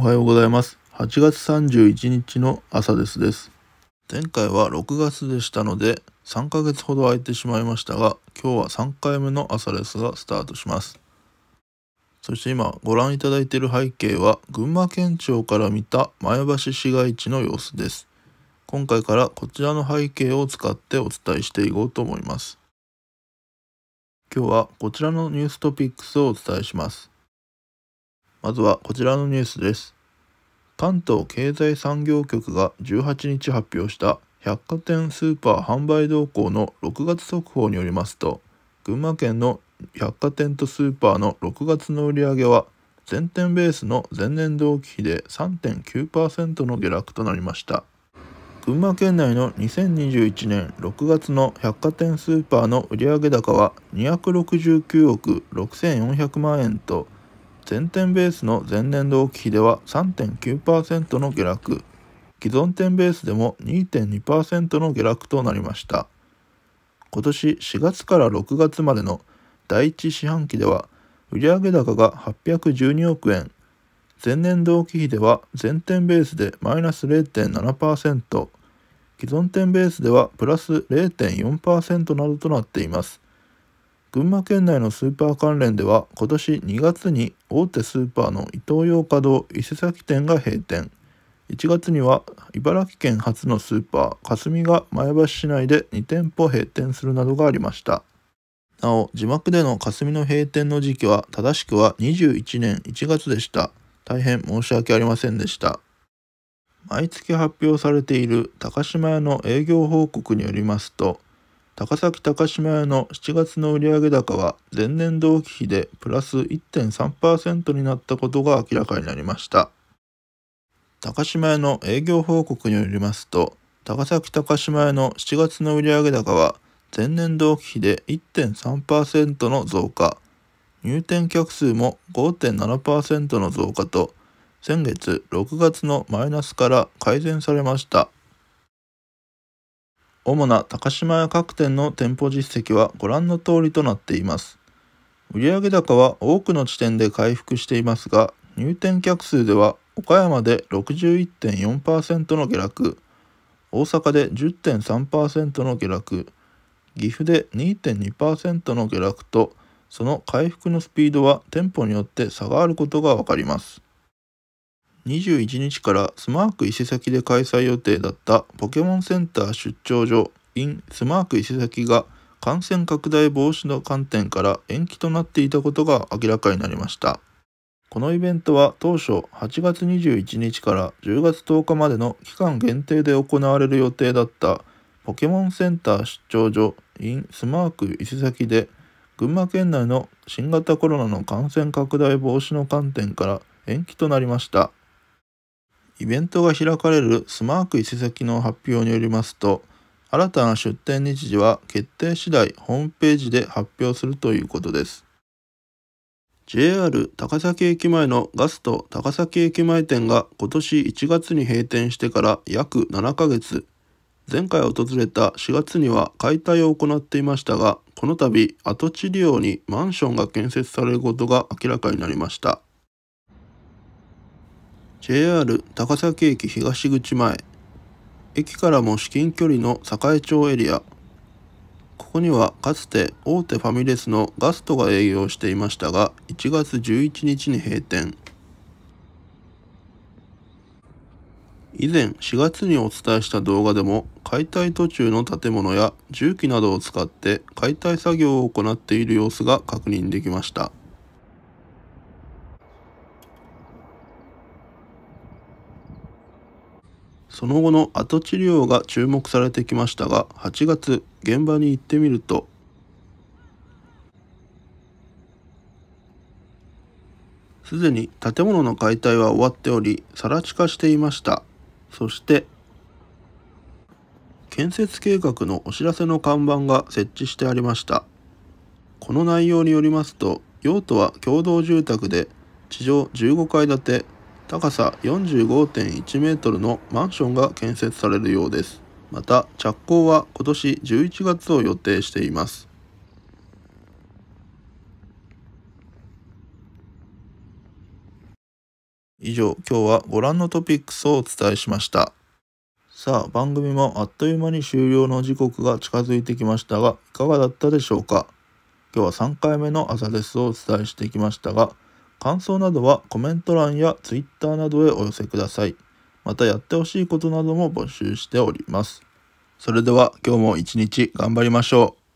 おはようございます。8月31日の朝ですです。前回は6月でしたので3ヶ月ほど空いてしまいましたが、今日は3回目の朝でスがスタートします。そして今ご覧いただいている背景は群馬県庁から見た前橋市街地の様子です。今回からこちらの背景を使ってお伝えしていこうと思います。今日はこちらのニューストピックスをお伝えします。まずはこちらのニュースです。関東経済産業局が18日発表した百貨店スーパー販売動向の6月速報によりますと、群馬県の百貨店とスーパーの6月の売り上げは全店ベースの前年同期比で3.9%の下落となりました群馬県内の2021年6月の百貨店スーパーの売上高は269億6400万円と全点ベースの前年同期比では3.9%の下落既存店ベースでも2.2%の下落となりました今年4月から6月までの第1四半期では売上高が812億円前年同期比では全点ベースでマイナス0.7%既存店ベースではプラス0.4%などとなっています群馬県内のスーパー関連では今年2月に大手スーパーのイトーヨーカドー伊勢崎店が閉店1月には茨城県初のスーパー霞が前橋市内で2店舗閉店するなどがありましたなお字幕での霞の閉店の時期は正しくは21年1月でした大変申し訳ありませんでした毎月発表されている高島屋の営業報告によりますと高崎高島屋の7月の売上高は前年同期比でプラス1.3%になったことが明らかになりました高島屋の営業報告によりますと高崎高島屋の7月の売上高は前年同期比で1.3%の増加入店客数も5.7%の増加と先月6月のマイナスから改善されました主な高島屋各店の店舗実績はご覧の通りとなっています。売上高は多くの地点で回復していますが、入店客数では岡山で61.4%の下落、大阪で10.3%の下落、岐阜で2.2%の下落と、その回復のスピードは店舗によって差があることが分かります。21日からスマーク伊勢崎で開催予定だったポケモンセンター出張所 in スマーク伊勢崎が感染拡大防止の観点から延期となっていたことが明らかになりましたこのイベントは当初8月21日から10月10日までの期間限定で行われる予定だったポケモンセンター出張所 in スマーク伊勢崎で群馬県内の新型コロナの感染拡大防止の観点から延期となりました。イベントが開かれるスマーク伊勢崎の発表によりますと新たな出店日時は決定次第ホームページで発表するということです JR 高崎駅前のガスト高崎駅前店が今年1月に閉店してから約7ヶ月前回訪れた4月には解体を行っていましたがこの度跡地利用にマンションが建設されることが明らかになりました JR 高崎駅東口前駅からも至近距離の栄町エリアここにはかつて大手ファミレスのガストが営業していましたが1月11日に閉店以前4月にお伝えした動画でも解体途中の建物や重機などを使って解体作業を行っている様子が確認できましたその後の後治療が注目されてきましたが8月現場に行ってみるとすでに建物の解体は終わっており更地化していましたそして建設計画のお知らせの看板が設置してありましたこの内容によりますと用途は共同住宅で地上15階建て高さ45.1メートルのマンションが建設されるようです。また着工は今年11月を予定しています。以上、今日はご覧のトピックスをお伝えしました。さあ、番組もあっという間に終了の時刻が近づいてきましたが、いかがだったでしょうか。今日は3回目の朝ですをお伝えしてきましたが、感想などはコメント欄や Twitter などへお寄せください。またやってほしいことなども募集しております。それでは今日も一日頑張りましょう。